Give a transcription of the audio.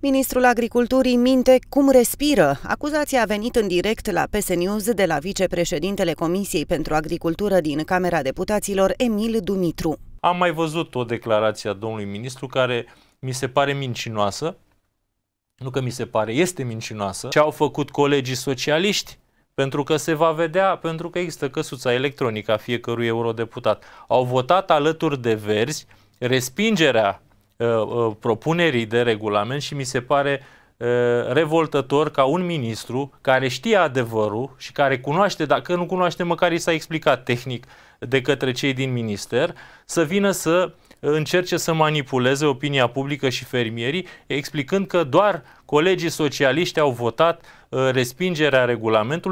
Ministrul Agriculturii minte cum respiră. Acuzația a venit în direct la PS News de la vicepreședintele Comisiei pentru Agricultură din Camera Deputaților, Emil Dumitru. Am mai văzut o declarație a domnului ministru care mi se pare mincinoasă, nu că mi se pare, este mincinoasă, ce au făcut colegii socialiști, pentru că se va vedea, pentru că există căsuța electronică a fiecărui eurodeputat. Au votat alături de verzi respingerea Uh, uh, propunerii de regulament și mi se pare uh, revoltător ca un ministru care știe adevărul și care cunoaște, dacă nu cunoaște, măcar i s-a explicat tehnic de către cei din minister, să vină să încerce să manipuleze opinia publică și fermierii, explicând că doar colegii socialiști au votat uh, respingerea regulamentului.